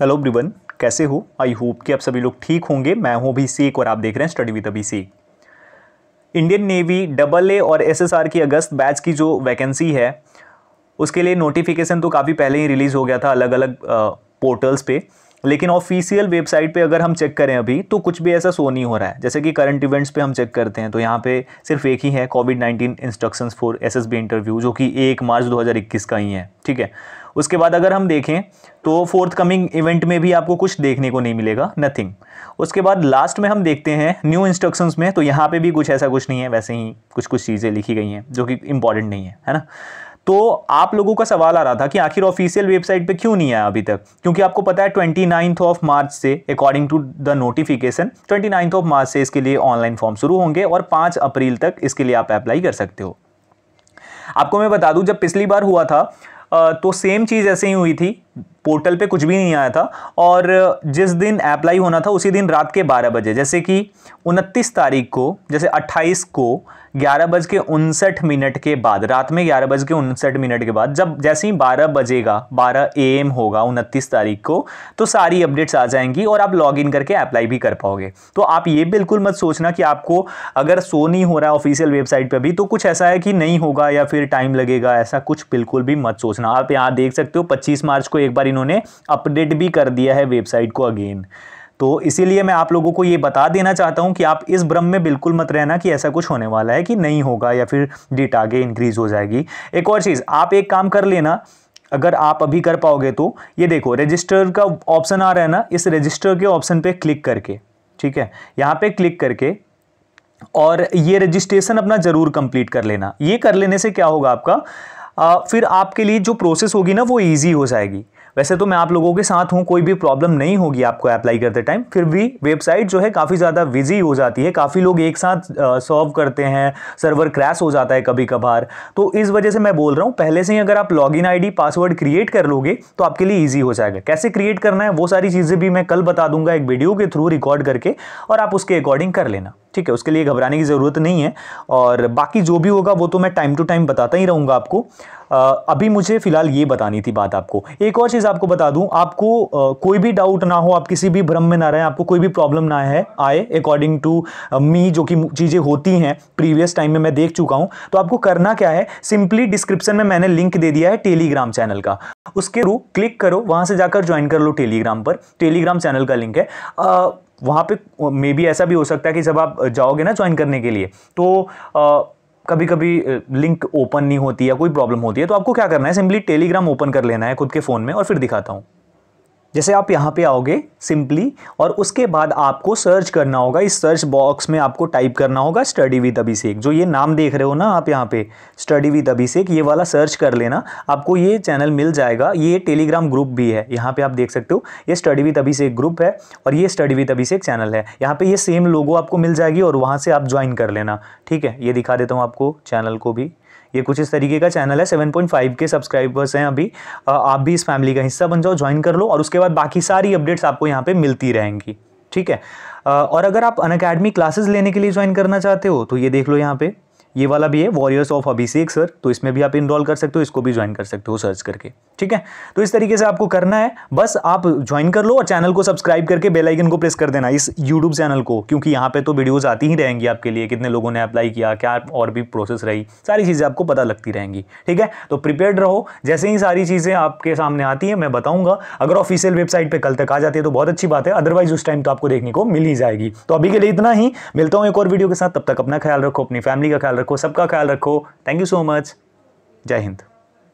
hello ब्रिवन कैसे हो I hope कि आप सभी लोग ठीक होंगे मैं हूं अभी सेक और आप देख रहे हैं स्टडी विद अभी सेक इंडियन नेवी डबल ए और एसएसआर की अगस्त बैच की जो वैकेंसी है उसके लिए नोटिफिकेशन तो काफ़ी पहले ही रिलीज़ हो गया था अलग अलग पोर्टल्स पे लेकिन ऑफिशियल वेबसाइट पे अगर हम चेक करें अभी तो कुछ भी ऐसा शो नहीं हो रहा है जैसे कि करंट इवेंट्स पे हम चेक करते हैं तो यहाँ पे सिर्फ एक ही है COVID nineteen instructions for SSB interview जो कि एक मार्च 2021 का ही है ठीक है उसके बाद अगर हम देखें तो फोर्थ कमिंग इवेंट में भी आपको कुछ देखने को नहीं मिलेगा नथिंग उसके बाद लास्ट में हम देखते हैं न्यू इंस्ट्रक्शंस में तो यहाँ पे भी कुछ ऐसा कुछ नहीं है वैसे ही कुछ कुछ चीज़ें लिखी गई हैं जो कि इंपॉर्टेंट नहीं है है ना तो आप लोगों का सवाल आ रहा था कि आखिर ऑफिशियल वेबसाइट पे क्यों नहीं आया अभी तक क्योंकि आपको पता है ट्वेंटी नाइन्थ ऑफ मार्च से according to the notification twenty ninth of March से इसके लिए ऑनलाइन फॉर्म शुरू होंगे और पाँच अप्रैल तक इसके लिए आप अप्लाई कर सकते हो आपको मैं बता दूँ जब पिछली बार हुआ था तो सेम चीज़ ऐसे ही हुई थी पोर्टल पे कुछ भी नहीं आया था और जिस दिन अप्लाई होना था उसी दिन रात के 12 बजे जैसे कि 29 तारीख को जैसे 28 को ग्यारह बज के उनसठ मिनट के बाद रात में ग्यारह बज के उनसठ मिनट के बाद जब जैसे ही बारह बजेगा बारह ए एम होगा उनतीस तारीख को तो सारी अपडेट्स आ जाएंगी और आप लॉग इन करके अप्लाई भी कर पाओगे तो आप ये बिल्कुल मत सोचना कि आपको अगर सो नहीं हो रहा है ऑफिशियल वेबसाइट पर भी तो कुछ ऐसा है कि नहीं होगा या फिर टाइम लगेगा ऐसा कुछ बिल्कुल भी मत सोचना आप यहाँ देख सकते हो पच्चीस मार्च को एक बार इन्होंने अपडेट भी कर दिया है वेबसाइट को अगेन तो इसीलिए मैं आप लोगों को ये बता देना चाहता हूँ कि आप इस भ्रम में बिल्कुल मत रहना कि ऐसा कुछ होने वाला है कि नहीं होगा या फिर डेट आगे इंक्रीज़ हो जाएगी एक और चीज़ आप एक काम कर लेना अगर आप अभी कर पाओगे तो ये देखो रजिस्टर का ऑप्शन आ रहा है ना इस रजिस्टर के ऑप्शन पर क्लिक करके ठीक है यहाँ पर क्लिक करके और ये रजिस्ट्रेशन अपना ज़रूर कंप्लीट कर लेना ये कर लेने से क्या होगा आपका आ, फिर आपके लिए जो प्रोसेस होगी ना वो इजी हो जाएगी वैसे तो मैं आप लोगों के साथ हूँ कोई भी प्रॉब्लम नहीं होगी आपको अप्लाई करते टाइम फिर भी वेबसाइट जो है काफ़ी ज़्यादा बिजी हो जाती है काफ़ी लोग एक साथ सॉल्व करते हैं सर्वर क्रैश हो जाता है कभी कभार तो इस वजह से मैं बोल रहा हूँ पहले से ही अगर आप लॉग इन आई पासवर्ड क्रिएट कर लोगे तो आपके लिए ईजी हो जाएगा कैसे क्रिएट करना है वो सारी चीज़ें भी मैं कल बता दूंगा एक वीडियो के थ्रू रिकॉर्ड करके और आप उसके अकॉर्डिंग कर लेना ठीक है उसके लिए घबराने की ज़रूरत नहीं है और बाकी जो भी होगा वो तो मैं टाइम टू टाइम बताता ही रहूँगा आपको आ, अभी मुझे फ़िलहाल ये बतानी थी बात आपको एक और चीज़ आपको बता दूँ आपको आ, कोई भी डाउट ना हो आप किसी भी भ्रम में ना रहें आपको कोई भी प्रॉब्लम ना है आए अकॉर्डिंग टू मी जो कि चीज़ें होती हैं प्रीवियस टाइम में मैं देख चुका हूँ तो आपको करना क्या है सिंपली डिस्क्रिप्शन में मैंने लिंक दे दिया है टेलीग्राम चैनल का उसके थ्रू क्लिक करो वहाँ से जाकर ज्वाइन कर लो टेलीग्राम पर टेलीग्राम चैनल का लिंक है आ, वहाँ पे मे बी ऐसा भी हो सकता है कि जब आप जाओगे ना ज्वाइन करने के लिए तो आ, कभी कभी लिंक ओपन नहीं होती या कोई प्रॉब्लम होती है तो आपको क्या करना है सिंपली टेलीग्राम ओपन कर लेना है खुद के फ़ोन में और फिर दिखाता हूँ जैसे आप यहाँ पे आओगे सिंपली और उसके बाद आपको सर्च करना होगा इस सर्च बॉक्स में आपको टाइप करना होगा स्टडी विद अभिषेक जो ये नाम देख रहे हो ना आप यहाँ पे स्टडी विद अभिषेक ये वाला सर्च कर लेना आपको ये चैनल मिल जाएगा ये टेलीग्राम ग्रुप भी है यहाँ पे आप देख सकते हो ये स्टडी विद अभिषेक ग्रुप है और ये स्टडी विद अभिषेक चैनल है यहाँ पर ये सेम लोगो आपको मिल जाएगी और वहाँ से आप ज्वाइन कर लेना ठीक है ये दिखा देता हूँ आपको चैनल को भी ये कुछ इस तरीके का चैनल है seven point five K subscribers हैं अभी आप भी इस फैमिली का हिस्सा बन जाओ ज्वाइन कर लो और उसके बाद बाकी सारी अपडेट्स आपको यहाँ पे मिलती रहेंगी ठीक है और अगर आप अन क्लासेस लेने के लिए ज्वाइन करना चाहते हो तो ये देख लो यहाँ पे ये वाला भी है वॉरियर्स ऑफ अभिषेक सर तो इसमें भी आप इनरोल कर सकते हो इसको भी ज्वाइन कर सकते हो सर्च करके ठीक है तो इस तरीके से आपको करना है बस आप ज्वाइन कर लो और चैनल को सब्सक्राइब करके बेलाइकन को प्रेस कर देना इस यूट्यूब चैनल को क्योंकि यहाँ पर तो वीडियोज़ आती ही रहेंगी आपके लिए कितने लोगों ने अप्लाई किया क्या और भी प्रोसेस रही सारी चीज़ें आपको पता लगती रहेंगी ठीक है तो प्रिपेयर रहो जैसे ही सारी चीज़ें आपके सामने आती है मैं बताऊंगा अगर ऑफिशियल वेबसाइट पर कल तक आ जाती है तो बहुत अच्छी बात है अदरवाइज उस टाइम तो आपको देखने को मिल ही जाएगी तो अभी के लिए इतना ही मिलता हूँ एक और वीडियो के साथ तब तक अपना ख्याल रखो अपनी फैमिली का ख्याल रखो रखो सबका ख्याल रखो थैंक यू सो मच जय हिंद